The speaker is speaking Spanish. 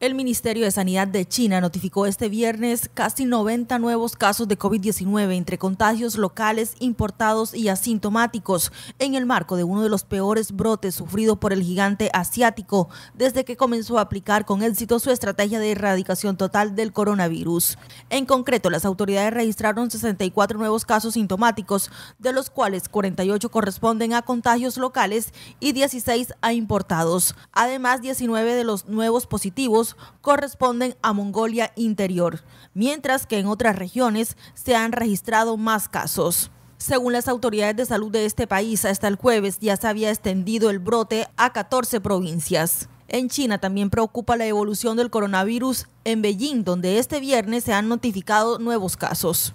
El Ministerio de Sanidad de China notificó este viernes casi 90 nuevos casos de COVID-19 entre contagios locales, importados y asintomáticos, en el marco de uno de los peores brotes sufridos por el gigante asiático desde que comenzó a aplicar con éxito su estrategia de erradicación total del coronavirus. En concreto, las autoridades registraron 64 nuevos casos sintomáticos, de los cuales 48 corresponden a contagios locales y 16 a importados. Además, 19 de los nuevos positivos corresponden a Mongolia Interior, mientras que en otras regiones se han registrado más casos. Según las autoridades de salud de este país, hasta el jueves ya se había extendido el brote a 14 provincias. En China también preocupa la evolución del coronavirus en Beijing, donde este viernes se han notificado nuevos casos.